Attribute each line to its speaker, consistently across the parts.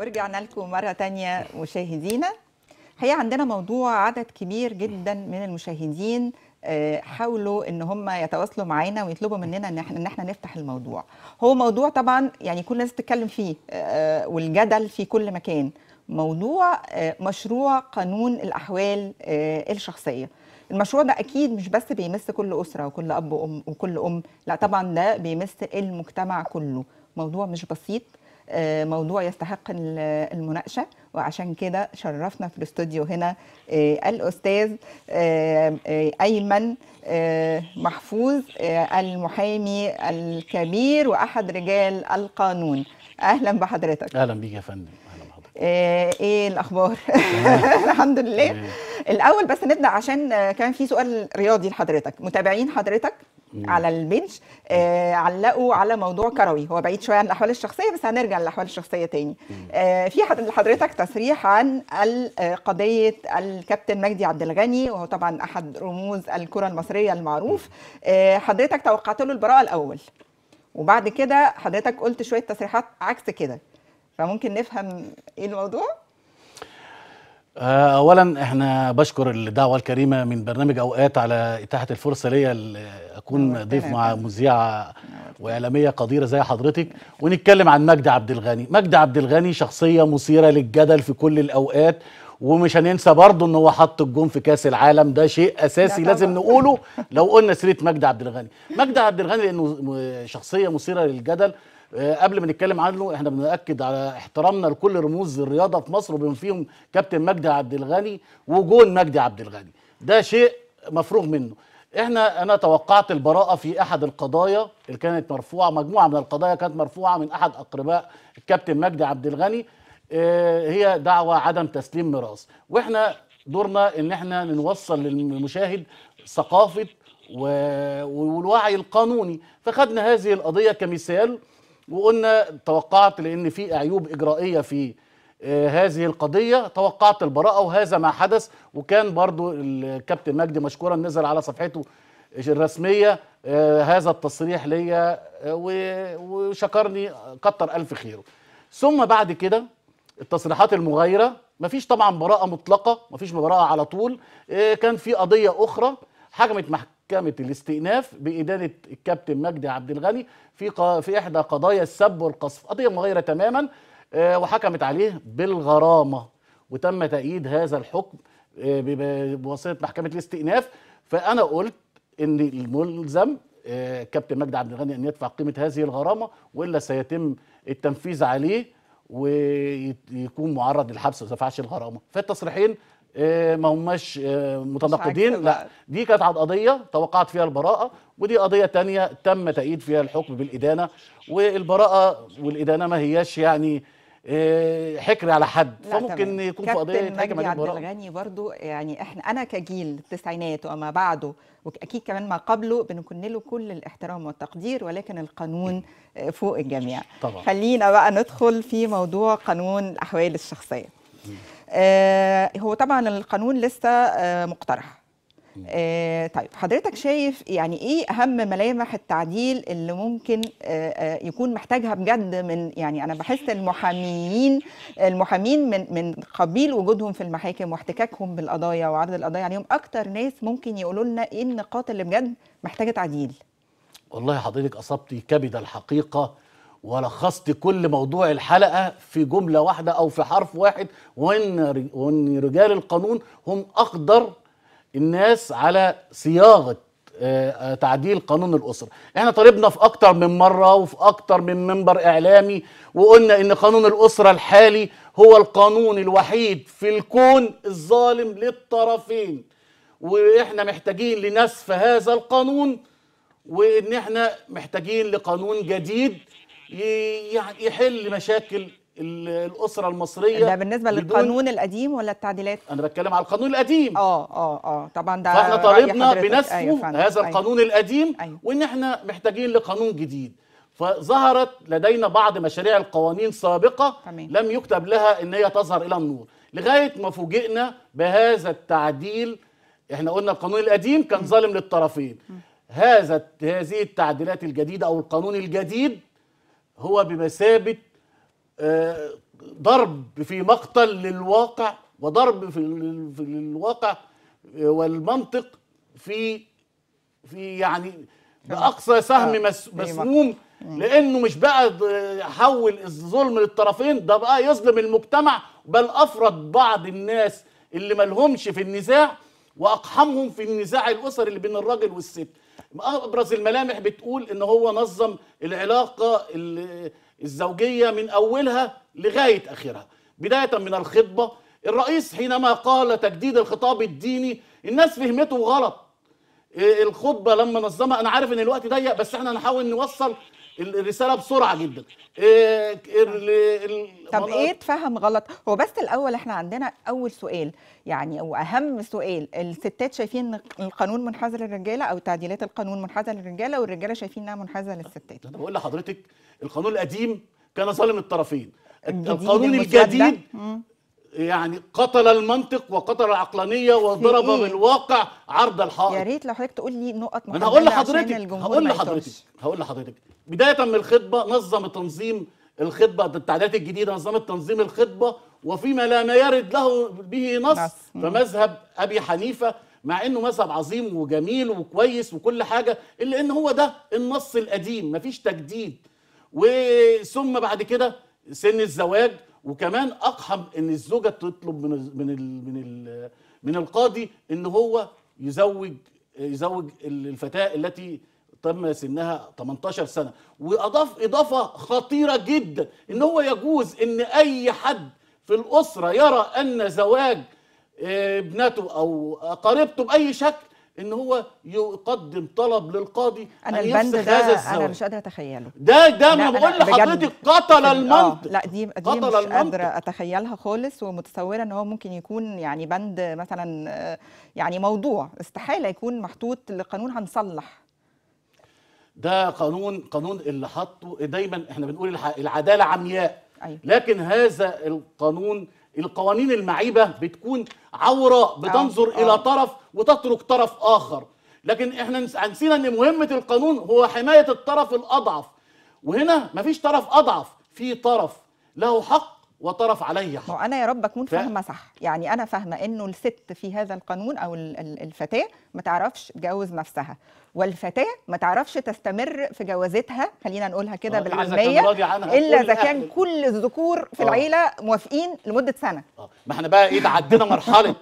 Speaker 1: ورجعنا لكم مرة تانية مشاهدينا هي عندنا موضوع عدد كبير جدا من المشاهدين آه، حاولوا ان هم يتواصلوا معانا ويطلبوا مننا ان احنا ان احنا نفتح الموضوع هو موضوع طبعا يعني كل الناس تتكلم فيه آه، آه، والجدل في كل مكان موضوع مشروع قانون الاحوال الشخصيه المشروع ده اكيد مش بس بيمس كل اسره وكل اب وام وكل ام لا طبعا ده بيمس المجتمع كله موضوع مش بسيط آه، موضوع يستحق المناقشه وعشان كده شرفنا في الاستوديو هنا آه، الاستاذ آه، ايمن محفوظ المحامي الكبير واحد رجال القانون اهلا بحضرتك
Speaker 2: اهلا بيك يا فندم
Speaker 1: ايه الاخبار الحمد لله الاول بس نبدا عشان كان في سؤال رياضي لحضرتك متابعين حضرتك على البيج آه علقوا على موضوع كروي هو بعيد شويه عن الاحوال الشخصيه بس هنرجع للاحوال الشخصيه تاني آه في حضرتك تصريح عن آه، قضيه الكابتن مجدي عبد الغني وهو طبعا احد رموز الكره المصريه المعروف آه حضرتك توقعت له البراءه الاول وبعد كده حضرتك قلت شويه تصريحات عكس كده فممكن نفهم ايه الموضوع
Speaker 2: آه، اولا احنا بشكر الدعوه الكريمه من برنامج اوقات على اتاحه الفرصه ليا اكون ضيف مع مذيعه واعلاميه قديره زي حضرتك ونتكلم عن مجدي عبد الغني مجدي عبد الغني شخصيه مثيره للجدل في كل الاوقات ومش هننسى برضه ان هو حط الجون في كاس العالم ده شيء اساسي لازم نقوله لو قلنا سيره مجدي عبد الغني مجدي عبد الغني لانه شخصيه مثيره للجدل آه، قبل ما نتكلم عنه احنا بنأكد على احترامنا لكل رموز الرياضه في مصر وبما فيهم كابتن مجدي عبد الغني وجون مجدي عبد الغني ده شيء مفروغ منه احنا انا توقعت البراءه في احد القضايا اللي كانت مرفوعه مجموعه من القضايا كانت مرفوعه من احد اقرباء الكابتن مجدي عبد الغني آه، هي دعوه عدم تسليم ميراث واحنا دورنا ان احنا نوصل للمشاهد ثقافه والوعي القانوني فخدنا هذه القضيه كمثال وقلنا توقعت لان في عيوب اجرائيه في آه، هذه القضيه توقعت البراءه وهذا ما حدث وكان برضو الكابتن مجدي مشكورا نزل على صفحته الرسميه آه، هذا التصريح ليا آه، وشكرني كتر الف خيره ثم بعد كده التصريحات المغايره مفيش طبعا براءه مطلقه مفيش براءه على طول كان في قضيه اخرى حكمت محكمه الاستئناف بادانه الكابتن مجدي عبد الغني في في احدى قضايا السب والقصف قضيه مغايره تماما آه، وحكمت عليه بالغرامه وتم تأييد هذا الحكم آه، بواسطه محكمه الاستئناف فانا قلت ان الملزم آه، كابتن مجدي عبد الغني ان يدفع قيمه هذه الغرامه والا سيتم التنفيذ عليه ويكون معرض للحبس ما دفعش الغرامه فالتصريحين آه، ما هماش آه، متناقضين لا دي كانت على قضيه توقعت فيها البراءه ودي قضيه تانية تم تأييد فيها الحكم بالإدانة والبراءه والإدانه ما هياش يعني آه، حكر على حد فممكن يكون في قضيه يتحكم عليه عبد الغني
Speaker 1: برضو يعني احنا انا كجيل التسعينات وما بعده واكيد كمان ما قبله بنكن له كل الاحترام والتقدير ولكن القانون فوق الجميع طبعا. خلينا بقى ندخل في موضوع قانون الاحوال الشخصيه آه، هو طبعا القانون لسه آه، مقترح آه، طيب حضرتك شايف يعني ايه اهم ملامح التعديل اللي ممكن يكون محتاجها بجد من يعني انا بحس المحاميين المحامين من من قبيل وجودهم في المحاكم واحتكاكهم بالقضايا وعرض القضايا عليهم يعني اكتر ناس ممكن يقولوا لنا ايه النقاط اللي بجد محتاجه تعديل
Speaker 2: والله حضرتك اصبتي كبد الحقيقه ولخصت كل موضوع الحلقة في جملة واحدة أو في حرف واحد وإن, وإن رجال القانون هم أقدر الناس على صياغة آه، آه، تعديل قانون الأسرة احنا طالبنا في أكتر من مرة وفي أكتر من منبر إعلامي وقلنا إن قانون الأسرة الحالي هو القانون الوحيد في الكون الظالم للطرفين وإحنا محتاجين لنسف هذا القانون وإن إحنا محتاجين لقانون جديد يحل مشاكل الاسره المصريه ده بالنسبه للقانون
Speaker 1: القديم ولا التعديلات انا بتكلم على القانون القديم اه اه اه طبعا ده فاحنا طالبنا بنسفه أيوة هذا أيوة. القانون أيوة.
Speaker 2: القديم أيوة. وان احنا محتاجين لقانون جديد فظهرت لدينا بعض مشاريع القوانين سابقه تمام. لم يكتب لها ان هي تظهر الى النور لغايه ما فوجئنا بهذا التعديل احنا قلنا القانون القديم كان ظالم للطرفين هذا هذه التعديلات الجديده او القانون الجديد هو بمثابة آه، ضرب في مقتل للواقع وضرب في للواقع آه، والمنطق في في يعني باقصى سهم آه، مسموم لانه مش بقى حول الظلم للطرفين ده بقى يظلم المجتمع بل أفرد بعض الناس اللي ملهمش في النزاع واقحمهم في النزاع الاسري اللي بين الراجل والست ابرز الملامح بتقول ان هو نظم العلاقه الزوجيه من اولها لغايه اخرها بدايه من الخطبه الرئيس حينما قال تجديد الخطاب الديني الناس فهمته غلط إيه الخطبه لما نظمها انا عارف ان الوقت ضيق بس احنا هنحاول نوصل الرساله
Speaker 1: بسرعه جدا إيه, إيه، طب ايه اتفهم غلط هو بس الاول احنا عندنا اول سؤال يعني واهم سؤال الستات شايفين ان القانون منحاز للرجاله او تعديلات القانون منحازه للرجاله والرجاله شايفين انها منحازه للستات انا بقول
Speaker 2: لحضرتك القانون القديم كان ظالم الطرفين القانون الجديد يعني قتل المنطق وقتل العقلانيه وضرب إيه؟ بالواقع عرض الحائط يا ريت لو
Speaker 1: حضرتك تقول لي نقط مهمه هقول لحضرتك هقول لحضرتك
Speaker 2: هقول لحضرتك بدايه من الخطبه نظم تنظيم الخطبه التعديلات الجديده نظمت تنظيم الخطبه وفيما لا ما يرد له به نص فمذهب ابي حنيفه مع انه مذهب عظيم وجميل وكويس وكل حاجه الا ان هو ده النص القديم مفيش تجديد وثم بعد كده سن الزواج وكمان اقحم ان الزوجه تطلب من الـ من الـ من الـ من القاضي ان هو يزوج يزوج الفتاه التي تم سنها 18 سنه واضاف اضافه خطيره جدا ان هو يجوز ان اي حد في الاسره يرى ان زواج آه، ابنته او قريبته باي شكل ان هو يقدم طلب للقاضي انا البند ده انا مش
Speaker 1: قادره اتخيله ده ده ما بقول لحضرتك قتل آه، المنطق لا دي, دي قتل مش قادره اتخيلها خالص ومتصوره ان هو ممكن يكون يعني بند مثلا آه، يعني موضوع استحاله يكون محطوط لقانون هنصلح
Speaker 2: ده قانون قانون اللي حطه دايما احنا بنقول العداله عمياء أيوة. لكن هذا القانون القوانين المعيبه بتكون عوره بتنظر أوه. الى آه. طرف وتترك طرف اخر لكن احنا يعني نسينا ان مهمه القانون هو حمايه الطرف الاضعف وهنا مفيش طرف اضعف في طرف له حق وطرف عليه حق انا يا رب اكون ف... فاهمه
Speaker 1: صح يعني انا فاهمه انه الست في هذا القانون او الفتاه ما تعرفش تجوز نفسها والفتاه ما تعرفش تستمر في جوازتها خلينا نقولها كده آه بالعاميه الا اذا كان كل الذكور في آه. العيله موافقين لمده سنه آه.
Speaker 2: ما احنا بقى ايه ده عدينا مرحله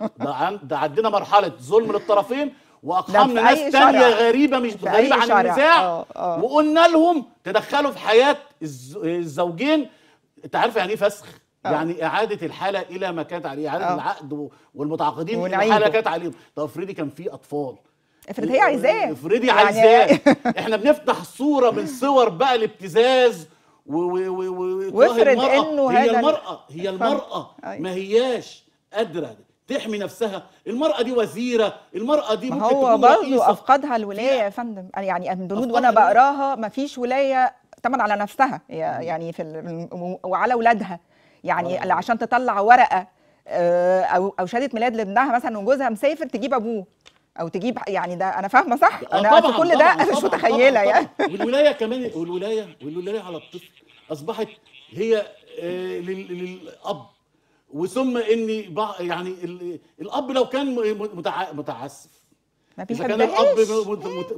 Speaker 2: ده عدينا مرحله ظلم للطرفين واقحمنا ناس تانية غريبة مش غريبة عن النزاع آه، آه. وقلنا لهم تدخلوا في حياة الزوجين انت عارف يعني ايه فسخ آه. يعني اعاده الحاله الى ما كانت عليه اعاده آه. العقد والمتعاقدين الحاله كانت عليهم طب افرضي كان في اطفال افرضي هي عايزاه يعني افرضي يعني عايزاه احنا بنفتح صوره من صور بقى الابتزاز وافرض انه هي المراه هي المراه أيوة. ما هياش قادره تحمي نفسها المرأة دي وزيرة المرأة دي ممكن هو برضه
Speaker 1: أفقدها الولاية يا فندم يعني من درود وأنا بقراها ما فيش ولاية تمن على نفسها يعني في وعلى أولادها يعني أوه. عشان تطلع ورقه آه، او او شهاده ميلاد لابنها مثلا وجوزها مسافر تجيب ابوه او تجيب يعني ده انا فاهمه صح انا طبعًا كل ده طبعًا انا مش متخيله يعني
Speaker 2: والولايه كمان والولايه والولايه على الطفل اصبحت هي آه، للاب وثم ان يعني الاب لو كان متعسف
Speaker 1: ما اذا كان الاب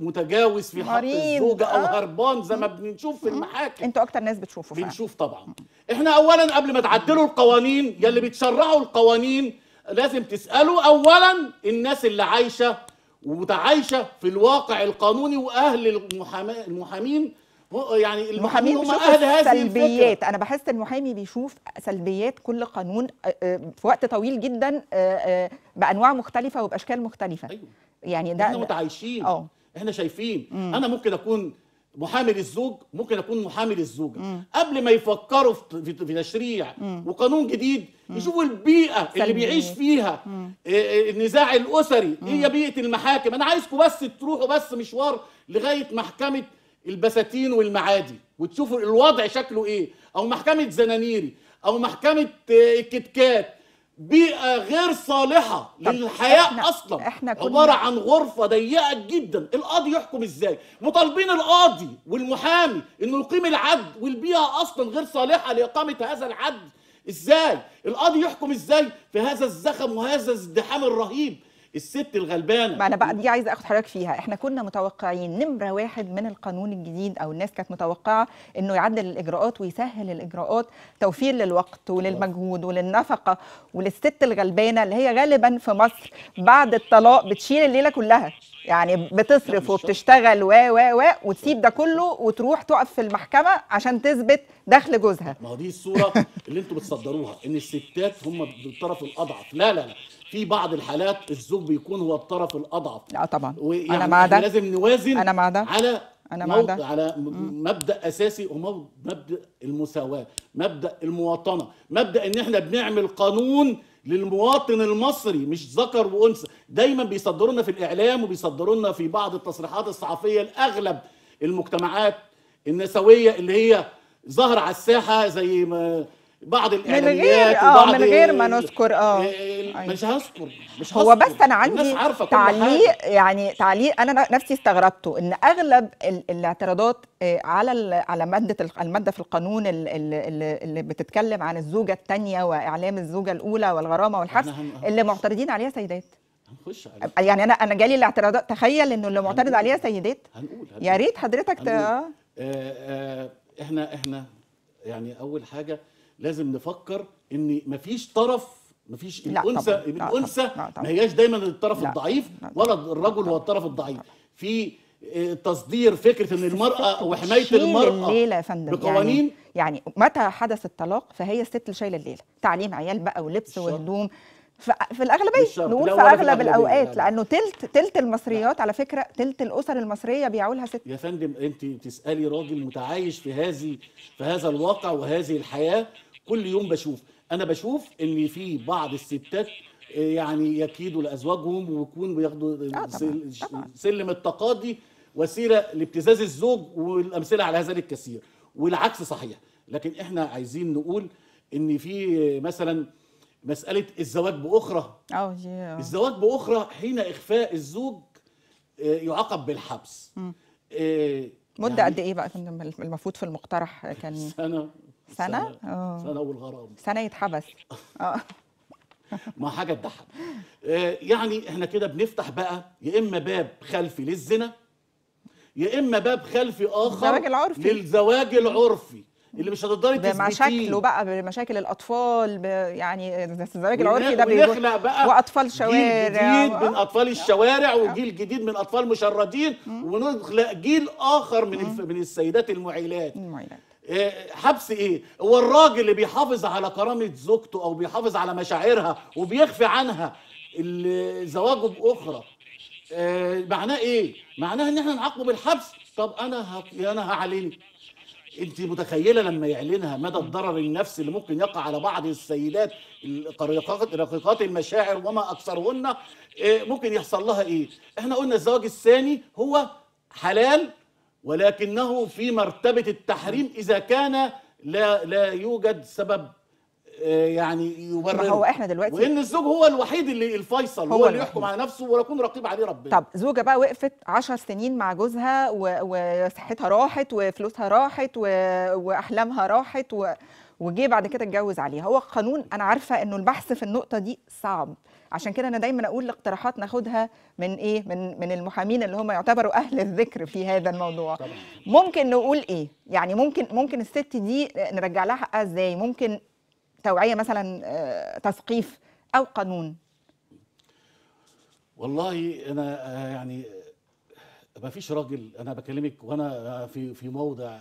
Speaker 2: متجاوز في حق الزوجه او آه. هربان زي ما بنشوف في المحاكم انتوا اكتر ناس بتشوفوا بنشوف طبعا احنا اولا قبل ما تعدلوا القوانين يلي بتشرعوا القوانين لازم تسالوا اولا الناس اللي عايشه ومتعايشه في الواقع القانوني واهل المحامين يعني المحامين بيشوفوا أهل هذه سلبيات
Speaker 1: انا بحس المحامي بيشوف سلبيات كل قانون آه، آه، في وقت طويل جدا آه، بانواع مختلفه وباشكال مختلفه أيوه. يعني ده احنا متعايشين
Speaker 2: أوه. احنا شايفين مم. انا ممكن اكون محامي للزوج ممكن اكون محامي للزوجه مم. قبل ما يفكروا في تشريع وقانون جديد مم. يشوفوا البيئه سلبية. اللي بيعيش فيها مم. النزاع الاسري هي إيه بيئه المحاكم انا عايزكم بس تروحوا بس مشوار لغايه محكمه البساتين والمعادي وتشوفوا الوضع شكله ايه او محكمه زنانيري او محكمه آه، كتكات بيئه غير صالحه للحياه احنا اصلا احنا كنا عباره عن غرفه ضيقه جدا القاضي يحكم ازاي مطالبين القاضي والمحامي انه يقيم العد والبيئه اصلا غير صالحه لاقامه هذا العدل ازاي القاضي يحكم ازاي في هذا الزخم وهذا الازدحام الرهيب الست الغلبانه ما انا بقى
Speaker 1: دي عايزه اخد حضرتك فيها احنا كنا متوقعين نمره واحد من القانون الجديد او الناس كانت متوقعه انه يعدل الاجراءات ويسهل الاجراءات توفير للوقت وللمجهود وللنفقه وللست الغلبانه اللي هي غالبا في مصر بعد الطلاق بتشيل الليله كلها يعني بتصرف وبتشتغل و و و وتسيب ده كله وتروح تقف في المحكمه عشان تثبت دخل جوزها
Speaker 2: ما هو دي الصوره اللي انتم بتصدروها ان الستات هم الطرف الاضعف لا لا لا في بعض الحالات الزوج بيكون هو الطرف الاضعف لا طبعا يعني انا مع ده لازم
Speaker 1: نوازن انا مع ده على
Speaker 2: انا مع ده على مبدا اساسي ومبدا المساواه مبدا المواطنه مبدا ان احنا بنعمل قانون للمواطن المصري مش ذكر وانثى دايما بيصدروا لنا في الاعلام وبيصدروا لنا في بعض التصريحات الصحفيه لاغلب المجتمعات النسويه اللي هي ظهر على الساحه زي ما بعض الاعلانات من غير اه من غير ما
Speaker 1: نذكر اه أيوة. مش هذكر مش هو بس انا عندي تعليق يعني تعليق انا نفسي استغربته ان اغلب الاعتراضات آه، على على ماده الماده في القانون اللي بتتكلم عن الزوجه الثانيه واعلام الزوجه الاولى والغرامه والحبس اللي معترضين عليها سيدات هنخش يعني انا انا جالي الاعتراضات تخيل انه اللي معترض عليها سيدات
Speaker 2: هنقول, هنقول. يا
Speaker 1: ريت حضرتك ت... آه. آه
Speaker 2: آه احنا احنا يعني اول حاجه لازم نفكر ان مفيش طرف مفيش الانثى الانثى ما هياش دايما الطرف لا. الضعيف لا. ولا الرجل هو الطرف الضعيف في آه، تصدير فكره ان المراه وحمايه المراه
Speaker 1: بقوانين يعني،, يعني, متى حدث الطلاق فهي الست اللي شايله الليله تعليم عيال بقى ولبس وهدوم في الاغلبيه نقول في اغلب الاوقات لا. لانه تلت تلت المصريات لا. على فكره تلت الاسر المصريه بيعولها ست
Speaker 2: يا فندم انت تسالي راجل متعايش في هذه في هذا الواقع وهذه الحياه كل يوم بشوف انا بشوف ان في بعض الستات آه، يعني يكيدوا لازواجهم ويكونوا بياخدوا آه طبعًا. طبعًا. سلم التقاضي وسيله لابتزاز الزوج والامثله على ذلك كثير والعكس صحيح لكن احنا عايزين نقول ان في آه، مثلا مساله الزواج باخرى
Speaker 1: اه الزواج
Speaker 2: باخرى حين اخفاء الزوج آه، يعاقب بالحبس مده يعني قد
Speaker 1: ايه بقى المفروض في المقترح كان سنه سنة؟ سنة, آه. سنة والغرام سنة يتحبس اه ما حاجة تضحك
Speaker 2: آه، يعني احنا كده بنفتح بقى يا إما باب خلفي للزنا يا إما باب خلفي آخر للزواج العرفي للزواج العرفي اللي مش هتقدري تثبتيه بمشاكله
Speaker 1: بقى بمشاكل الاطفال يعني الزواج العرفي ده بيخلق بقى
Speaker 2: واطفال شوارع جيل جديد من اطفال آه. الشوارع وجيل جديد من اطفال مشردين ونخلق جيل اخر من الف... من السيدات المعيلات المعيلات إيه، حبس ايه هو الراجل اللي بيحافظ على كرامه زوجته او بيحافظ على مشاعرها وبيخفي عنها زواجه باخرى إيه، معناه ايه معناه ان احنا نعاقبه بالحبس طب انا انا هعلني انت متخيله لما يعلنها مدى الضرر النفسي اللي ممكن يقع على بعض السيدات رقيقات المشاعر وما اكثرهن إيه، ممكن يحصل لها ايه احنا قلنا الزواج الثاني هو حلال ولكنه في مرتبة التحريم إذا كان لا, لا يوجد سبب آه، يعني يبرر هو احنا دلوقتي وان الزوج هو الوحيد اللي الفيصل هو, هو اللي يحكم على نفسه ويكون رقيب عليه ربنا طب
Speaker 1: زوجه بقى وقفت 10 سنين مع جوزها وصحتها راحت وفلوسها راحت و... واحلامها راحت و... وجه بعد كده اتجوز عليها هو قانون انا عارفه انه البحث في النقطه دي صعب عشان كده انا دايما اقول الاقتراحات ناخدها من ايه من من المحامين اللي هم يعتبروا اهل الذكر في هذا الموضوع طبعا. ممكن نقول ايه يعني ممكن ممكن الست دي نرجع لها حقها ازاي ممكن توعيه مثلا آه، تثقيف او قانون
Speaker 2: والله انا آه، يعني ما فيش راجل انا بكلمك وانا في في موضع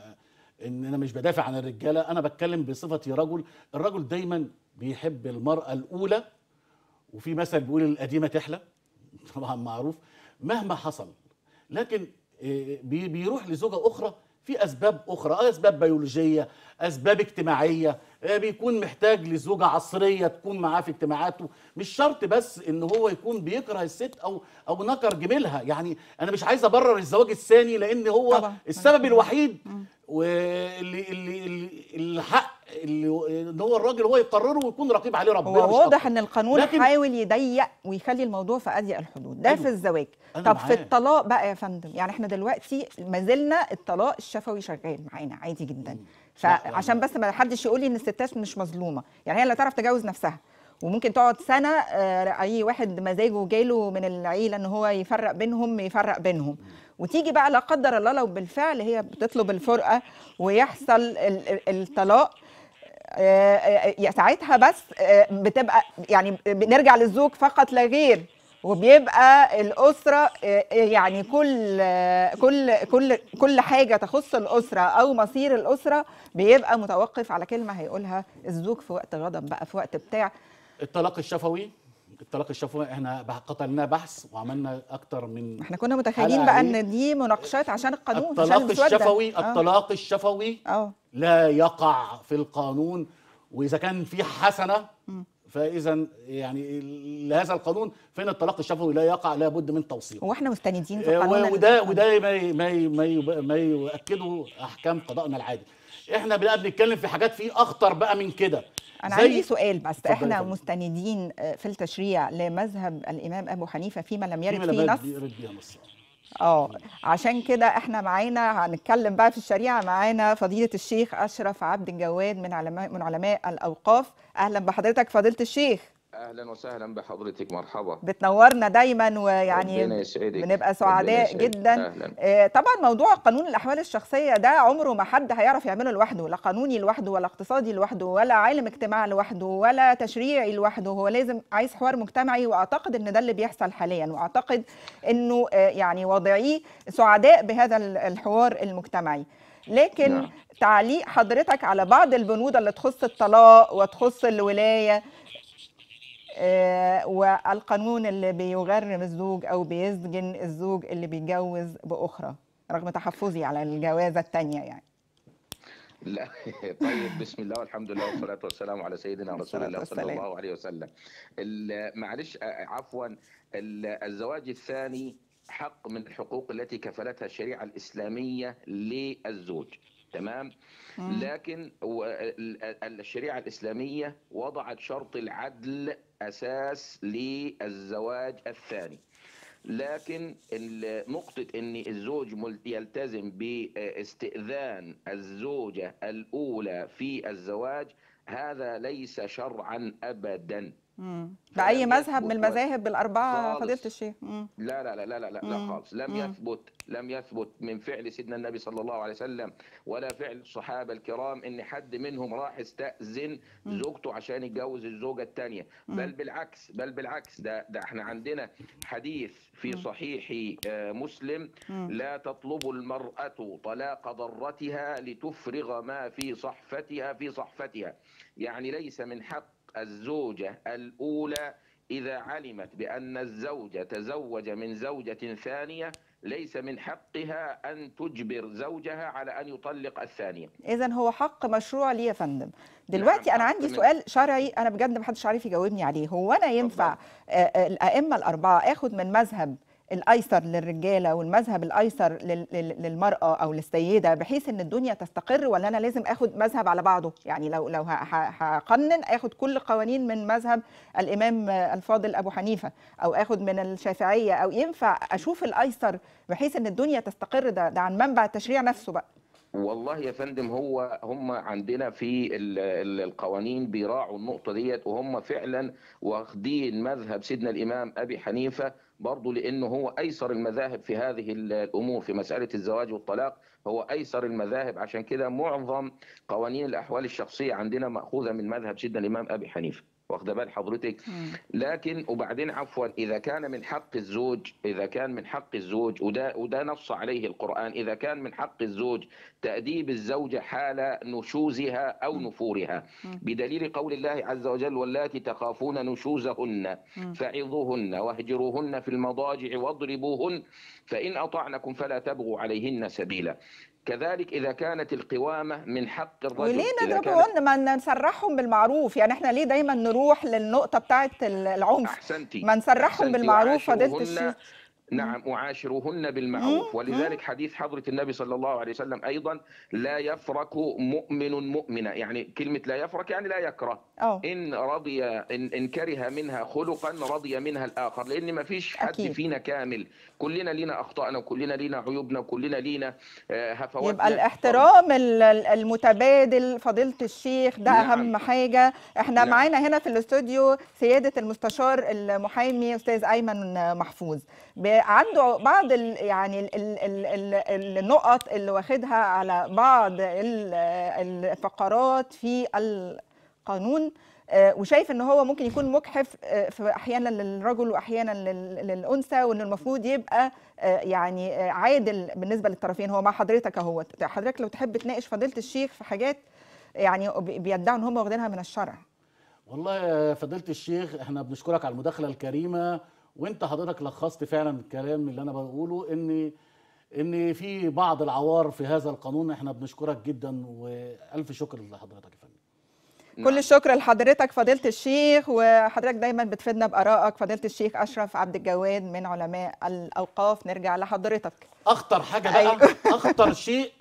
Speaker 2: ان انا مش بدافع عن الرجاله انا بتكلم بصفتي رجل الرجل دايما بيحب المراه الاولى وفي مثل بيقول القديمه تحلى طبعا معروف مهما حصل لكن آه، بيروح لزوجه اخرى في اسباب اخرى اسباب بيولوجيه اسباب اجتماعيه آه، بيكون محتاج لزوجة عصرية تكون معاه في اجتماعاته مش شرط بس ان هو يكون بيكره الست او او نكر جميلها يعني انا مش عايز ابرر الزواج الثاني لان هو طبعا. السبب الوحيد واللي اللي الحق اللي هو الراجل هو يقرره ويكون رقيب عليه ربنا هو واضح
Speaker 1: ان القانون حاول يضيق ويخلي الموضوع في اضيق الحدود ده أيوه. في الزواج طب معايا. في الطلاق بقى يا فندم يعني احنا دلوقتي ما زلنا الطلاق الشفوي شغال معانا عادي جدا فعشان يعني بس ما حدش يقول لي ان الستات مش مظلومه يعني هي اللي تعرف تجوز نفسها وممكن تقعد سنه آه، اي واحد مزاجه جاله من العيله ان هو يفرق بينهم يفرق بينهم وتيجي بقى لا قدر الله لو بالفعل هي بتطلب الفرقه ويحصل الطلاق آه، آه، آه، ساعتها بس بتبقى يعني بنرجع للزوج فقط لا غير وبيبقى الاسره يعني كل كل كل كل حاجه تخص الاسره او مصير الاسره بيبقى متوقف على كلمه هيقولها الزوج في وقت غضب بقى في وقت بتاع
Speaker 2: الطلاق الشفوي الطلاق الشفوي احنا قتلناه بحث وعملنا اكتر من احنا كنا متخيلين بقى ان
Speaker 1: دي مناقشات عشان القانون آه. الطلاق الشفوي ده. آه. الطلاق
Speaker 2: الشفوي أوه. لا يقع في القانون واذا كان في حسنه فاذا يعني لهذا القانون فان الطلاق الشفوي لا يقع لابد من توصيله
Speaker 1: واحنا مستندين في القانون آه، وده وده
Speaker 2: ما ما ما, ما يؤكده احكام قضائنا العادي احنا بنقعد بنتكلم في حاجات في اخطر بقى من كده انا عندي سؤال
Speaker 1: بس فضل احنا فضل. مستندين آه، في التشريع لمذهب الامام ابو حنيفه فيما لم يرد
Speaker 2: فيه نص
Speaker 1: اه عشان كده احنا معانا هنتكلم بقى في الشريعه معانا فضيله الشيخ اشرف عبد الجواد من علماء من علماء الاوقاف اهلا بحضرتك فضيله الشيخ
Speaker 3: اهلا وسهلا بحضرتك مرحبا
Speaker 1: بتنورنا دايما ويعني بنبقى سعداء جدا أهلاً. آه، طبعا موضوع قانون الاحوال الشخصيه ده عمره ما حد هيعرف يعمله لوحده لا قانوني لوحده ولا اقتصادي لوحده ولا عالم اجتماع لوحده ولا تشريعي لوحده هو لازم عايز حوار مجتمعي واعتقد ان ده اللي بيحصل حاليا واعتقد انه آه، يعني واضعيه سعداء بهذا الحوار المجتمعي لكن نعم. تعليق حضرتك على بعض البنود اللي تخص الطلاق وتخص الولايه آه، والقانون اللي بيغرم الزوج او بيسجن الزوج اللي بيتجوز باخرى رغم تحفظي على الجوازه الثانيه يعني
Speaker 3: لا طيب بسم الله والحمد لله والصلاه والسلام على سيدنا رسول الله صلى الله عليه وسلم معلش آه، عفوا الزواج الثاني حق من الحقوق التي كفلتها الشريعه الاسلاميه للزوج تمام لكن الشريعه الاسلاميه وضعت شرط العدل اساس للزواج الثاني لكن نقطة أن الزوج يلتزم باستئذان الزوجة الأولى في الزواج هذا ليس شرعا أبدا
Speaker 1: مم. باي مذهب من المذاهب الاربعه فضيله الشيخ لا
Speaker 3: لا لا لا لا, لا خالص لم مم. يثبت لم يثبت من فعل سيدنا النبي صلى الله عليه وسلم ولا فعل الصحابه الكرام ان حد منهم راح استاذن زوجته عشان يتجوز الزوجه الثانيه بل بالعكس بل بالعكس ده ده احنا عندنا حديث في صحيح آه، مسلم لا تطلب المراه طلاق ضرتها لتفرغ ما في صحفتها في صحفتها يعني ليس من حق الزوجة الأولى إذا علمت بأن الزوج تزوج من زوجة ثانية ليس من حقها أن تجبر زوجها على أن يطلق الثانية
Speaker 1: إذا هو حق مشروع لي يا فندم نعم، دلوقتي أنا عندي سؤال شرعي أنا بجد محدش عارف يجاوبني عليه هو أنا ينفع آه، آه، الأئمة الأربعة آخد من مذهب الايسر للرجاله والمذهب الايسر للمراه او للسيده بحيث ان الدنيا تستقر ولا انا لازم اخد مذهب على بعضه يعني لو لو هقنن اخد كل قوانين من مذهب الامام الفاضل ابو حنيفه او اخد من الشافعيه او ينفع اشوف الايسر بحيث ان الدنيا تستقر ده ده عن منبع التشريع نفسه بقى
Speaker 3: والله يا فندم هو هم عندنا في القوانين بيراعوا النقطه ديت وهم فعلا واخدين مذهب سيدنا الامام ابي حنيفه برضه لأنه هو أيسر المذاهب في هذه الأمور في مسألة الزواج والطلاق هو أيسر المذاهب عشان كده معظم قوانين الأحوال الشخصية عندنا مأخوذة من مذهب سيدنا الإمام أبي حنيفة واخده بال حضرتك لكن وبعدين عفوا اذا كان من حق الزوج اذا كان من حق الزوج وده وده نص عليه القران اذا كان من حق الزوج تاديب الزوجه حال نشوزها او نفورها بدليل قول الله عز وجل واللاتي تخافون نشوزهن فعظوهن واهجروهن في المضاجع واضربوهن فان اطعنكم فلا تبغوا عليهن سبيلا كذلك اذا كانت القوامه من حق الرجل وليه نضرب كانت...
Speaker 1: ما نصرحهم بالمعروف يعني احنا ليه دايما نروح للنقطه بتاعه العنف احسنتي ما نسرحهم بالمعروف فضلت الشيخ
Speaker 3: نعم وعاشروهن بالمعروف ولذلك حديث حضرة النبي صلى الله عليه وسلم أيضا لا يفرك مؤمن مؤمنة يعني كلمة لا يفرك يعني لا يكره أوه. إن رضي إن, إن كره منها خلقا رضي منها الآخر لأن ما فيش حد أكيد. فينا كامل كلنا لينا أخطائنا وكلنا لينا عيوبنا وكلنا لينا آه، هفواتنا يبقى الاحترام
Speaker 1: المتبادل فضيلة الشيخ ده نعم. أهم حاجة احنا نعم. معانا هنا في الاستوديو سيادة المستشار المحامي أستاذ أيمن محفوظ عنده بعض الـ يعني ال ال ال النقط اللي واخدها على بعض الفقرات في القانون آه، وشايف ان هو ممكن يكون مجحف آه، احيانا للرجل واحيانا للانثى وان المفروض يبقى آه، يعني عادل بالنسبه للطرفين هو مع حضرتك اهو حضرتك لو تحب تناقش فضيله الشيخ في حاجات يعني بيدعوا ان هم واخدينها من الشرع
Speaker 2: والله فضيله الشيخ احنا بنشكرك على المداخله الكريمه وانت حضرتك لخصت فعلا الكلام اللي انا بقوله ان ان في بعض العوار في هذا القانون احنا بنشكرك جدا والف شكر لحضرتك يا فندم
Speaker 1: نعم. كل الشكر لحضرتك فضيله الشيخ وحضرتك دايما بتفيدنا بارائك فضيله الشيخ اشرف عبد الجواد من علماء الاوقاف نرجع لحضرتك
Speaker 2: اخطر حاجه أيوه. بقى اخطر شيء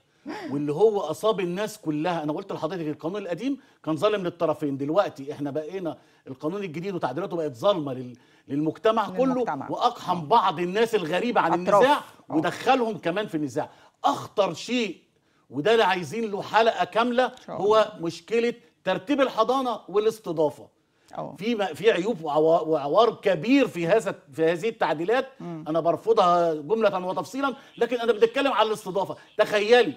Speaker 2: واللي هو اصاب الناس كلها انا قلت لحضرتك القانون القديم كان ظالم للطرفين دلوقتي احنا بقينا القانون الجديد وتعديلاته بقت ظالمه لل... للمجتمع, للمجتمع كله واقحم بعض الناس الغريبه عن النزاع أه. ودخلهم كمان في النزاع اخطر شيء وده اللي عايزين له حلقه كامله هو مشكله ترتيب الحضانه والاستضافه أه. في في عيوب وعوار كبير في هذا في هذه التعديلات م. انا برفضها جمله وتفصيلا لكن انا بتكلم على الاستضافه تخيلي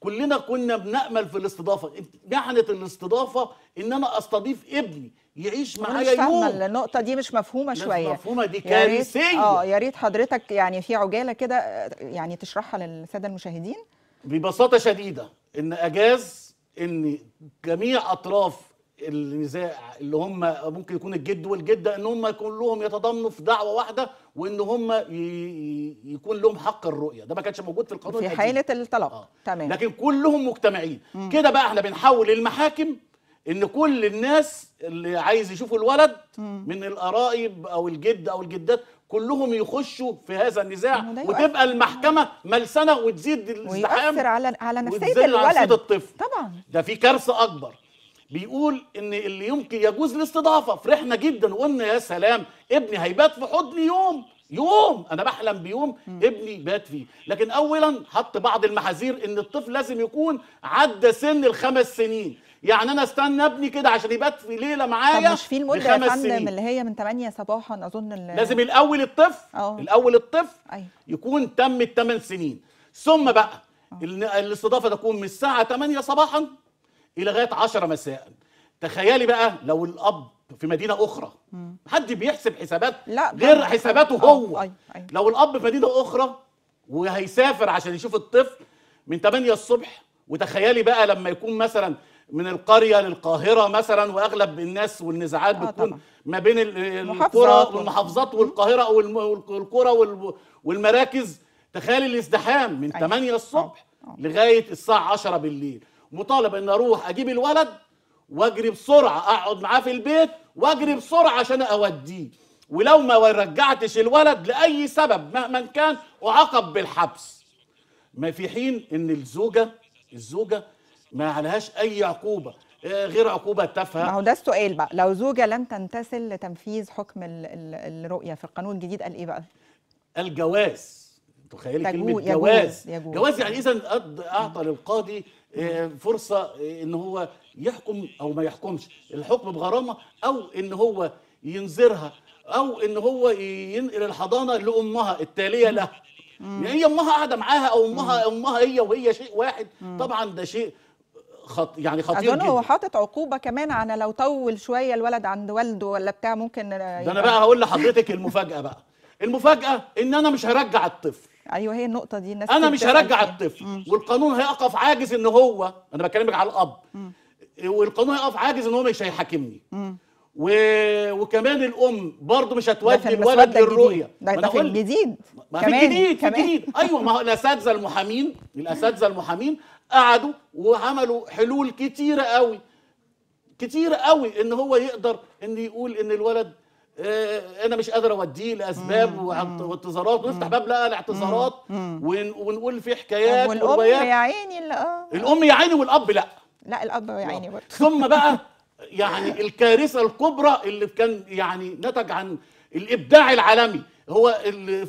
Speaker 2: كلنا كنا بنامل في الاستضافه محنه الاستضافه ان انا استضيف ابني يعيش معايا يوم مش
Speaker 1: النقطه دي مش مفهومه شويه مش مفهومه دي كارثيه اه يا ريت حضرتك يعني في عجاله كده آه، يعني تشرحها للساده المشاهدين
Speaker 2: ببساطه شديده ان اجاز ان جميع اطراف النزاع اللي هم ممكن يكون الجد والجده ان هم كلهم يتضامنوا في دعوه واحده وان هم يكون لهم حق الرؤيه ده ما كانش موجود في القانون في حاله الطلاق آه. تمام لكن كلهم مجتمعين كده بقى احنا بنحول المحاكم ان كل الناس اللي عايز يشوفوا الولد مم. من القرايب او الجد او الجدات كلهم يخشوا في هذا النزاع أيوة. وتبقى المحكمه ملسنه وتزيد الزحام ويؤثر على
Speaker 1: على نفسيه الولد على الطفل طبعا
Speaker 2: ده في كارثه اكبر بيقول ان اللي يمكن يجوز الاستضافه فرحنا جدا وقلنا يا سلام ابني هيبات في حضني يوم يوم انا بحلم بيوم ابني بات فيه لكن اولا حط بعض المحاذير ان الطفل لازم يكون عدى سن الخمس سنين يعني انا استنى ابني كده عشان يبات في ليله معايا طب مش في المده يا فندم اللي
Speaker 1: هي من 8 صباحا اظن لازم
Speaker 2: الاول الطفل أوه. الاول الطفل أيوه. يكون تم الثمان سنين ثم بقى أوه. الاستضافه تكون من الساعه 8 صباحا الى غايه 10 مساء تخيلي بقى لو الاب في مدينه اخرى حد بيحسب حسابات لا غير حساباته آه، هو أي أيوة، أي. أيوة. لو الاب في مدينه اخرى وهيسافر عشان يشوف الطفل من 8 الصبح وتخيلي بقى لما يكون مثلا من القريه للقاهره مثلا واغلب الناس والنزاعات آه بتكون طبعا. ما بين القرى والمحافظات والقاهره والقرى والمراكز تخيلي الازدحام من 8 أيوة. الصبح آه، آه. لغايه الساعه 10 بالليل مطالب ان اروح اجيب الولد واجري بسرعه اقعد معاه في البيت واجري بسرعه عشان اوديه ولو ما رجعتش الولد لاي سبب مهما كان اعاقب بالحبس ما في حين ان الزوجه الزوجه ما عليهاش اي عقوبه آه، غير عقوبه تافهه ما هو ده
Speaker 1: السؤال بقى لو زوجه لم تمتثل لتنفيذ حكم الرؤيه في القانون الجديد قال ايه بقى
Speaker 2: الجواز تخيلي كلمه جواز يجوز. جواز يعني اذا اعطى للقاضي إيه، فرصه إيه، ان هو يحكم او ما يحكمش الحكم بغرامه او ان هو ينذرها او ان هو ينقل الحضانه لامها التاليه له يعني هي امها قاعده معاها او امها امها هي وهي شيء واحد طبعا ده شيء خط يعني خطير جدا هو
Speaker 1: حاطط عقوبه كمان على لو طول شويه الولد عند والده ولا بتاع ممكن ده انا بقى
Speaker 2: هقول لحضرتك المفاجاه بقى المفاجاه ان انا مش هرجع الطفل
Speaker 1: ايوه هي النقطه دي الناس انا مش هرجع
Speaker 2: الطفل مم. والقانون هيقف عاجز ان هو انا بكلمك على الاب مم. والقانون هيقف عاجز ان هو مش هيحاكمني و... وكمان الام برضه مش هتودي الولد للرؤيه ده, ده في الجديد ما كمان في الجديد كمان. في الجديد ايوه ما هو الاساتذه المحامين الاساتذه المحامين قعدوا وعملوا حلول كتيره قوي كتيره قوي ان هو يقدر ان يقول ان الولد آه، انا مش قادر اوديه لاسباب واعتذارات ونفتح باب لقى الاعتذارات ونقول في حكايات والام يا
Speaker 1: عيني اللي اه
Speaker 2: الام يا عيني والاب لا لا الاب يا عيني برضه ثم بقى يعني الكارثه الكبرى اللي كان يعني نتج عن الابداع العالمي هو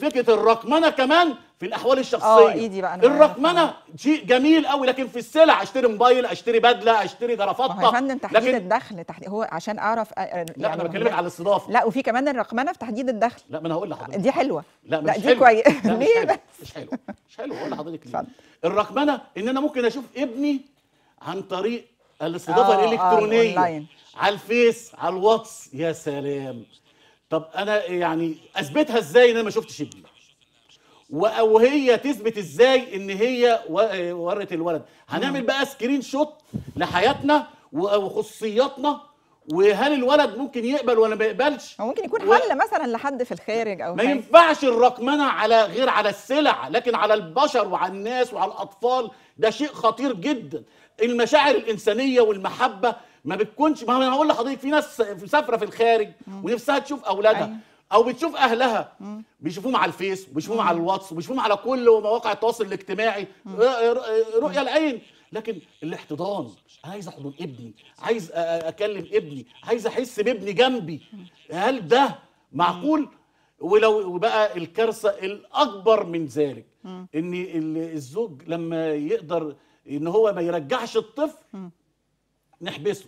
Speaker 2: فكره الرقمنه كمان في الاحوال الشخصيه اه ايدي بقى الرقمنه شيء جميل قوي لكن في السلع اشتري موبايل اشتري بدله اشتري جرافطه يا فندم تحديد لكن...
Speaker 1: الدخل تحديد هو عشان اعرف أ... آه، يعني لا انا بكلمك على الاستضافه لا وفي كمان الرقمنه في تحديد الدخل لا ما انا هقول لحضرتك دي حلوه لا, مش لا دي كويس ليه بس
Speaker 2: مش حلوه مش حلوه هقول لحضرتك ليه الرقمنه ان انا ممكن اشوف ابني عن طريق الاستضافه آه، آه، الالكترونيه آه على الفيس على الواتس يا سلام طب انا يعني اثبتها ازاي ان انا ما شفتش ابني وهي تثبت ازاي ان هي ورقه الولد هنعمل بقى سكرين شوت لحياتنا
Speaker 1: وخصوصياتنا وهل الولد ممكن يقبل ولا ما يقبلش هو ممكن يكون و... حل مثلا لحد في الخارج او ما حاجة.
Speaker 2: ينفعش الرقمنه على غير على السلع لكن على البشر وعلى الناس وعلى الاطفال ده شيء خطير جدا المشاعر الانسانيه والمحبه ما بتكونش ما انا هقول لحضرتك في ناس مسافره في الخارج ونفسها تشوف اولادها أيوه. او بتشوف اهلها بيشوفوهم على الفيس وبيشوفوهم على الواتس وبيشوفوهم على كل مواقع التواصل الاجتماعي رؤيه العين لكن الاحتضان انا عايز احضن ابني عايز اكلم ابني عايز احس بابني جنبي هل ده معقول ولو بقى الكارثه الاكبر من ذلك ان الزوج لما يقدر ان هو ما يرجعش الطفل نحبسه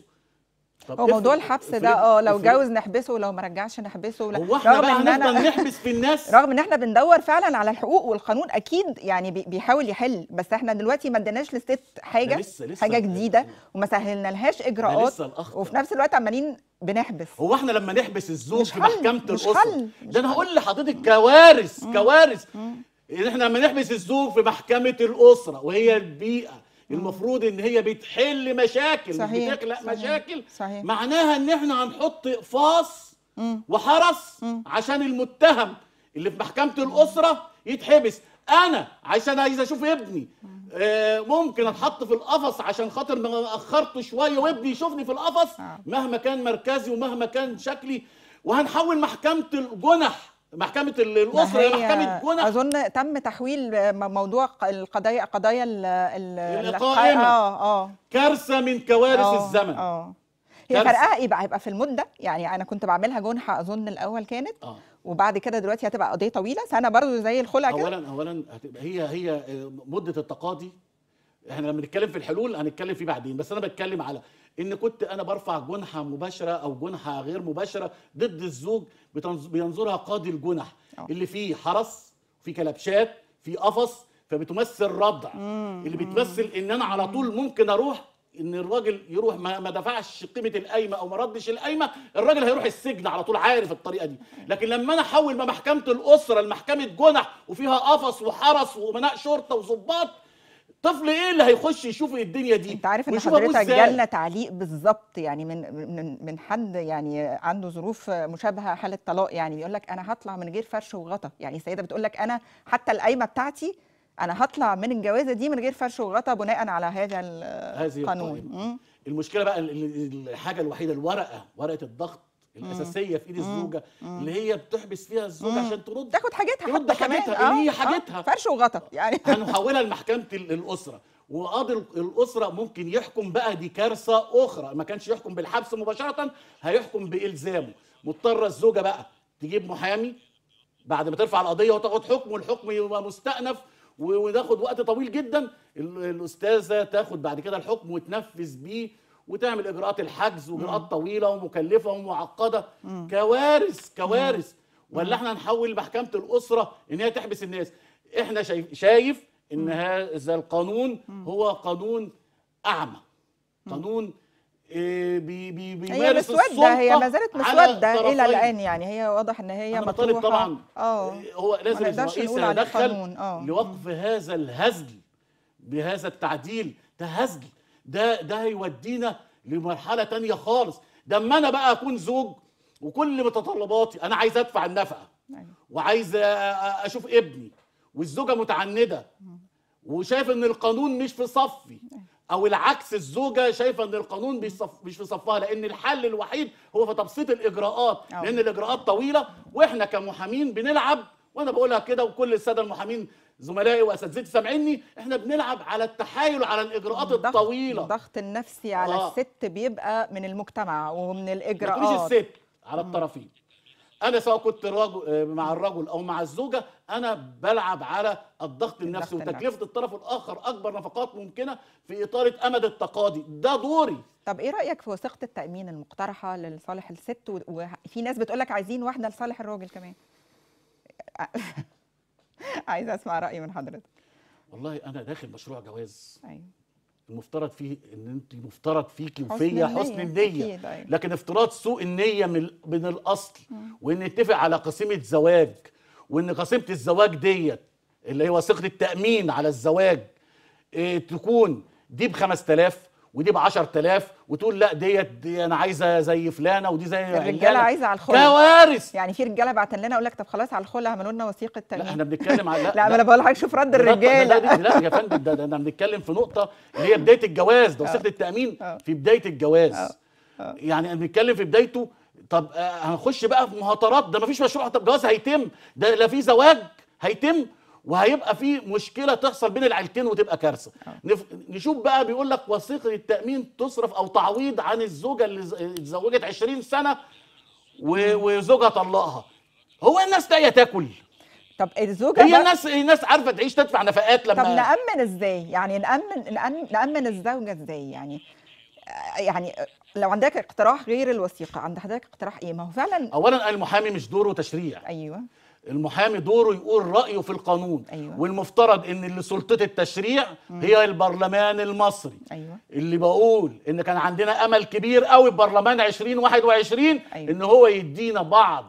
Speaker 2: هو موضوع الحبس ده اه لو جوز
Speaker 1: نحبسه ولو ما رجعش نحبسه ولا هو احنا رغم بقى إن أنا نحبس في الناس رغم ان احنا بندور فعلا على الحقوق والقانون اكيد يعني بيحاول يحل بس احنا دلوقتي ما اديناش للست حاجه لسه لسه حاجه جديده وما سهلنا لهاش اجراءات وفي نفس الوقت عمالين بنحبس هو احنا
Speaker 2: لما نحبس الزوج في محكمه الاسره ده انا هقول لحضرتك كوارث كوارث احنا لما نحبس الزوج في محكمه الاسره وهي البيئه المفروض ان هي بتحل مشاكل صحيح. بتخلق صحيح. مشاكل صحيح. معناها ان احنا هنحط اقفاص وحرس م. عشان المتهم اللي في محكمه الاسره يتحبس انا عشان عايز اشوف ابني آه ممكن اتحط في القفص عشان خاطر ما اخرته شويه وابني يشوفني في القفص آه. مهما كان مركزي ومهما كان شكلي وهنحول محكمه الجنح محكمه الاسره الى محكمه
Speaker 1: جونه اظن تم تحويل موضوع القضايا قضايا القائمه اه اه
Speaker 2: كارثه من كوارث أوه. الزمن اه هي فرقها
Speaker 1: ايه بقى هيبقى في المده يعني انا كنت بعملها جنحه اظن الاول كانت أوه. وبعد كده دلوقتي هتبقى قضيه طويله سنه برضو زي الخلع
Speaker 2: كده اولا اولا هتبقى هي هي مده التقاضي احنا لما نتكلم في الحلول هنتكلم فيه بعدين بس انا بتكلم على ان كنت انا برفع جنحه مباشره او جنحه غير مباشره ضد الزوج بينظرها قاضي الجنح أوه. اللي فيه حرس في كلبشات في قفص فبتمثل رضع اللي بتمثل ان انا على طول ممكن اروح ان الراجل يروح ما, ما دفعش قيمه القايمه او ما ردش القايمه الراجل هيروح السجن على طول عارف الطريقه دي لكن لما انا احول ما محكمه الاسره لمحكمه جنح وفيها قفص وحرس ومناء شرطه وظباط طفل ايه اللي هيخش يشوف إيه الدنيا دي انت عارف ان حضرتك جالنا
Speaker 1: تعليق بالظبط يعني من من من حد يعني عنده ظروف مشابهه حاله طلاق يعني بيقول لك انا هطلع من غير فرش وغطا يعني السيده بتقول لك انا حتى القايمه بتاعتي انا هطلع من الجوازه دي من غير فرش وغطا بناء على هذا القانون هذه
Speaker 2: المشكله بقى الحاجه الوحيده الورقه ورقه الضغط الاساسيه في ايد الزوجه اللي هي بتحبس فيها الزوجه عشان ترد تاخد حاجتها ترد حاجتها اللي هي آه، آه، حاجتها فرش وغطا آه، يعني هنحولها لمحكمه الاسره وقاضي الاسره ممكن يحكم بقى دي كارثه اخرى ما كانش يحكم بالحبس مباشره هيحكم بالزامه مضطره الزوجه بقى تجيب محامي بعد ما ترفع القضيه وتاخد حكم والحكم يبقى مستأنف وتاخد وقت طويل جدا الاستاذه تاخد بعد كده الحكم وتنفذ بيه وتعمل اجراءات الحجز واجراءات طويله ومكلفه ومعقده مم. كوارث كوارث مم. ولا احنا نحول محكمه الاسره ان هي تحبس الناس احنا شايف, شايف ان هذا القانون مم. هو قانون اعمى قانون آه، بي بي بيمارس هي مسودة هي ما زالت
Speaker 1: مسودة إلى الآن يعني هي واضح إن هي مطالب طبعا أوه. آه، هو لازم الرئيس يدخل آه.
Speaker 2: لوقف هذا الهزل بهذا التعديل ده هزل ده ده هيودينا لمرحله تانية خالص ده اما انا بقى اكون زوج وكل متطلباتي انا عايز ادفع النفقه أيوه. وعايز اشوف ابني والزوجه متعنده وشايف ان القانون مش في صفي أيوه. او العكس الزوجه شايفه ان القانون مش في صفها لان الحل الوحيد هو في تبسيط الاجراءات لان الاجراءات طويله واحنا كمحامين بنلعب وانا بقولها كده وكل الساده المحامين زملائي واساتذتي سامعيني احنا بنلعب على التحايل وعلى الاجراءات الضغط الطويله الضغط
Speaker 1: النفسي على آه. الست بيبقى من المجتمع ومن الاجراءات مش الست على الطرفين
Speaker 2: انا سواء كنت آه، مع الرجل او مع الزوجه انا بلعب على الضغط النفسي وتكلفه الطرف الاخر اكبر نفقات ممكنه في اطاره امد التقاضي ده دوري
Speaker 1: طب ايه رايك في وثيقه التامين المقترحه لصالح الست وفي ناس بتقول لك عايزين واحده لصالح الراجل كمان عايز اسمع راي من حضرتك
Speaker 2: والله انا داخل مشروع جواز ايوه المفترض فيه ان انت مفترض فيكي وفيا حسن النيه أيوة. لكن افتراض سوء النيه من من الاصل وان نتفق على قسيمه زواج وان قسيمه الزواج ديت اللي هي وثيقه التامين على الزواج إيه تكون دي ب 5000 ودي ب 10000 وتقول لا ديت دي انا عايزه زي فلانه ودي زي الرجاله عايزه على الخله
Speaker 1: كوارث يعني في رجاله بعتن لنا اقول لك طب خلاص على الخله عملوا لنا وثيقه تامين لا احنا بنتكلم على لا, لا ما انا بقول لحضرتك شوف رد الرجاله لا, لا يا فندم
Speaker 2: ده, احنا بنتكلم في نقطه اللي هي بدايه الجواز ده آه. وثيقه التامين آه. في بدايه الجواز آه. يعني انا بنتكلم في بدايته طب هنخش بقى في مهاترات ده مفيش مشروع طب جواز هيتم ده لا في زواج هيتم وهيبقى في مشكله تحصل بين العيلتين وتبقى كارثه آه. نف... نشوف بقى بيقول لك وثيقه التامين تصرف او تعويض عن الزوجه اللي اتزوجت 20 سنه و... وزوجها طلقها هو الناس تايه تاكل طب الزوجه هي الناس الناس عارفه تعيش تدفع نفقات لما طب نامن
Speaker 1: ازاي يعني نامن, نأمن الزوجه ازاي يعني آه، يعني لو عندك اقتراح غير الوثيقه عند حضرتك اقتراح ايه ما هو فعلا اولا المحامي مش
Speaker 2: دوره تشريع ايوه المحامي دوره يقول رأيه في القانون أيوة. والمفترض ان اللي سلطة التشريع م. هي البرلمان المصري أيوة. اللي بقول ان كان عندنا امل كبير قوي البرلمان 2021 أيوة. ان هو يدينا بعض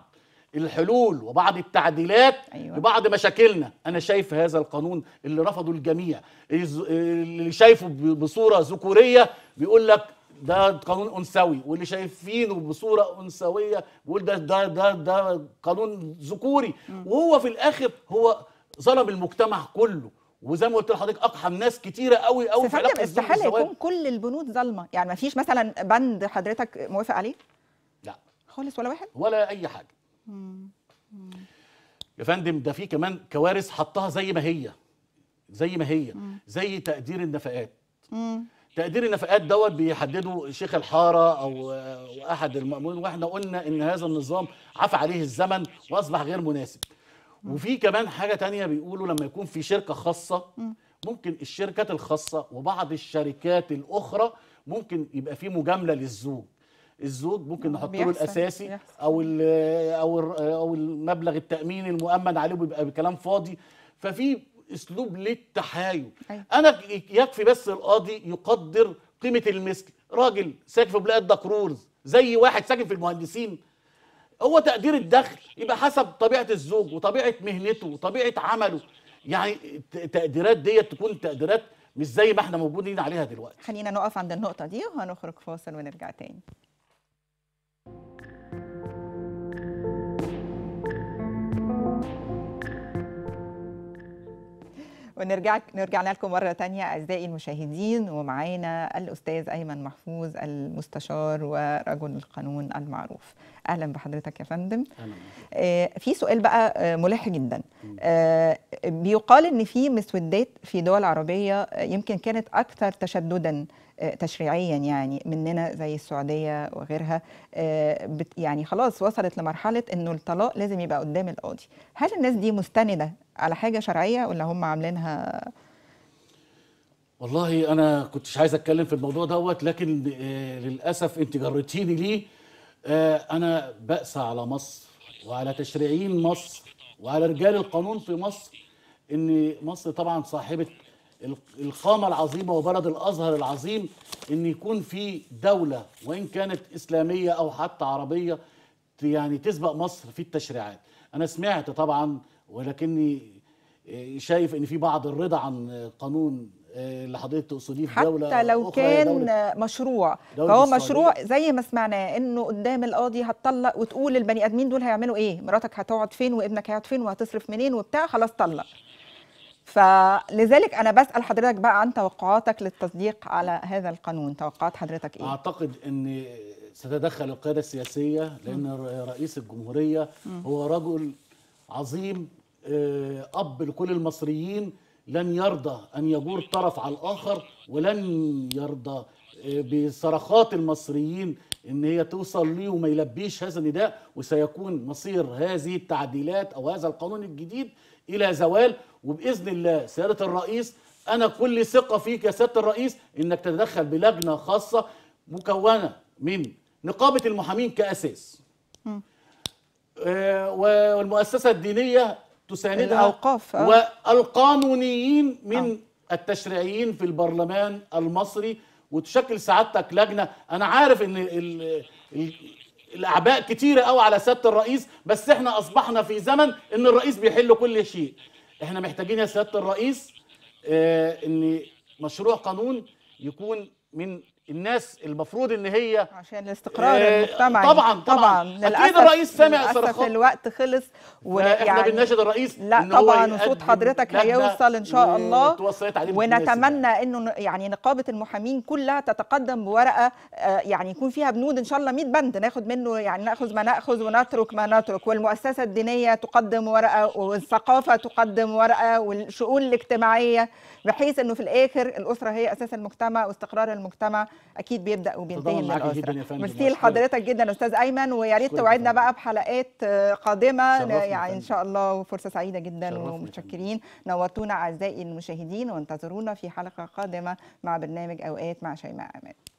Speaker 2: الحلول وبعض التعديلات أيوة. لبعض مشاكلنا انا شايف هذا القانون اللي رفضه الجميع اللي شايفه بصورة ذكورية بيقول لك ده قانون انثوي واللي شايفينه بصوره انثويه بيقول ده ده ده ده قانون ذكوري وهو في الاخر هو ظلم المجتمع كله وزي ما قلت لحضرتك اقحم ناس كتيره قوي قوي في علاقه استحاله يكون
Speaker 1: كل البنود ظلمه يعني ما فيش مثلا بند حضرتك موافق عليه لا خالص ولا واحد
Speaker 2: ولا اي حاجه يا فندم ده في كمان كوارث حطها زي ما هي زي ما هي مم. زي تقدير النفقات مم. تقدير النفقات دوت بيحدده شيخ الحاره او احد المامورين واحنا قلنا ان هذا النظام عفى عليه الزمن واصبح غير مناسب وفي كمان حاجه تانية بيقولوا لما يكون في شركه خاصه ممكن الشركات الخاصه وبعض الشركات الاخرى ممكن يبقى في مجامله للزوج الزوج ممكن نحط له الاساسي او الـ او الـ او المبلغ التامين المؤمن عليه بيبقى بكلام فاضي ففي اسلوب للتحايل أيوة. انا يكفي بس القاضي يقدر قيمه المسك راجل ساكن في بلاد دكرورز زي واحد ساكن في المهندسين هو تقدير الدخل يبقى حسب طبيعه الزوج وطبيعه مهنته وطبيعه عمله يعني التقديرات ديت تكون تقديرات مش زي ما احنا موجودين عليها دلوقتي
Speaker 1: خلينا نقف عند النقطه دي وهنخرج فاصل ونرجع تاني ونرجع نرجع لكم مره ثانيه اعزائي المشاهدين ومعانا الاستاذ ايمن محفوظ المستشار ورجل القانون المعروف اهلا بحضرتك يا فندم أهلا. آه، في سؤال بقى آه، ملح جدا آه، بيقال ان في مسودات في دول عربيه يمكن كانت اكثر تشددا آه، تشريعيا يعني مننا زي السعوديه وغيرها آه، يعني خلاص وصلت لمرحله انه الطلاق لازم يبقى قدام القاضي هل الناس دي مستنده على حاجه شرعيه ولا هم عاملينها
Speaker 2: والله انا كنتش عايز اتكلم في الموضوع دوت لكن آه، للاسف انت جرتيني ليه انا بأس على مصر وعلى تشريعيين مصر وعلى رجال القانون في مصر ان مصر طبعا صاحبه القامه العظيمه وبلد الازهر العظيم ان يكون في دوله وان كانت اسلاميه او حتى عربيه يعني تسبق مصر في التشريعات انا سمعت طبعا ولكني آه، شايف ان في بعض الرضا عن قانون آه، اللي حضرتك تقصديه في دوله حتى لو كان دولة مشروع دولة فهو مشروع
Speaker 1: زي ما سمعناه انه قدام القاضي هتطلق وتقول البني ادمين دول هيعملوا ايه مراتك هتقعد فين وابنك هيقعد فين وهتصرف منين وبتاع خلاص طلق فلذلك انا بسال حضرتك بقى عن توقعاتك للتصديق على هذا القانون توقعات حضرتك ايه
Speaker 2: اعتقد ان ستتدخل القياده السياسيه لان رئيس الجمهوريه هو رجل عظيم آه، اب لكل المصريين لن يرضى ان يجور طرف على الاخر ولن يرضى آه، بصرخات المصريين ان هي توصل ليه وما يلبيش هذا النداء وسيكون مصير هذه التعديلات او هذا القانون الجديد الى زوال وباذن الله سياده الرئيس انا كل ثقه فيك يا سياده الرئيس انك تتدخل بلجنه خاصه مكونه من نقابه المحامين كاساس آه، والمؤسسه الدينيه تساندها الاوقاف آه. والقانونيين من آه. التشريعيين في البرلمان المصري وتشكل سعادتك لجنه انا عارف ان الـ الـ الاعباء كتيره قوي على سياده الرئيس بس احنا اصبحنا في زمن ان الرئيس بيحل كل شيء احنا محتاجين يا سياده الرئيس آه، ان مشروع قانون يكون من الناس المفروض
Speaker 1: ان هي عشان الاستقرار آه المجتمعي طبعا طبعا, اكيد الرئيس سامع صرخات الوقت خلص ويعني احنا بنناشد الرئيس لا طبعا صوت حضرتك هيوصل ان شاء الله ونتمنى انه يعني نقابه المحامين كلها تتقدم بورقه آه يعني يكون فيها بنود ان شاء الله 100 بند ناخد منه يعني ناخذ ما ناخذ ونترك ما نترك والمؤسسه الدينيه تقدم ورقه والثقافه تقدم ورقه والشؤون الاجتماعيه بحيث انه في الاخر الاسره هي اساس المجتمع واستقرار المجتمع اكيد بيبدا وبينتهي من الاسره ميرسي حضرتك جدا استاذ ايمن ويا ريت توعدنا بقى بحلقات آه، قادمه يعني ان شاء الله وفرصه سعيده جدا ومتشكرين نورتونا اعزائي المشاهدين وانتظرونا في حلقه قادمه مع برنامج اوقات مع شيماء امان